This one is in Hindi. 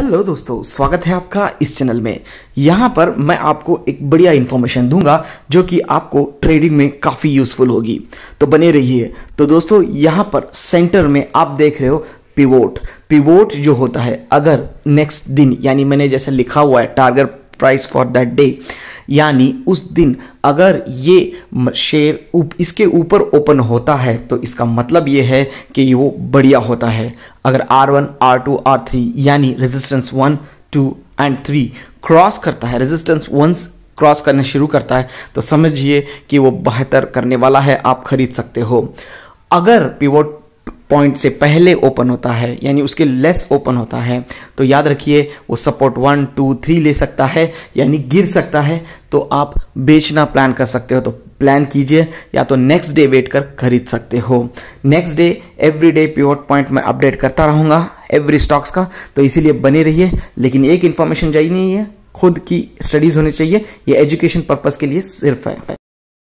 हेलो दोस्तों स्वागत है आपका इस चैनल में यहाँ पर मैं आपको एक बढ़िया इन्फॉर्मेशन दूंगा जो कि आपको ट्रेडिंग में काफ़ी यूज़फुल होगी तो बने रहिए तो दोस्तों यहाँ पर सेंटर में आप देख रहे हो पिवोट पिवोट जो होता है अगर नेक्स्ट दिन यानी मैंने जैसे लिखा हुआ है target price for that day यानी उस दिन अगर ये शेयर उप, इसके ऊपर ओपन होता है तो इसका मतलब ये है कि वो बढ़िया होता है अगर R one R two R three यानी resistance one two and three cross करता है रेजिस्टेंस वंस क्रॉस करना शुरू करता है तो समझिए कि वो बेहतर करने वाला है आप खरीद सकते हो अगर पिवोट पॉइंट से पहले ओपन होता है यानी उसके लेस ओपन होता है तो याद रखिए वो सपोर्ट वन टू थ्री ले सकता है यानी गिर सकता है तो आप बेचना प्लान कर सकते हो तो प्लान कीजिए या तो नेक्स्ट डे वेट कर खरीद सकते हो next day every day pure point मैं अपडेट करता रहूँगा एवरी स्टॉक्स का तो इसीलिए बने रहिए लेकिन एक इन्फॉर्मेशन जाइए नहीं है खुद की स्टडीज़ होनी चाहिए ये एजुकेशन पर्पज़ के लिए सिर्फ है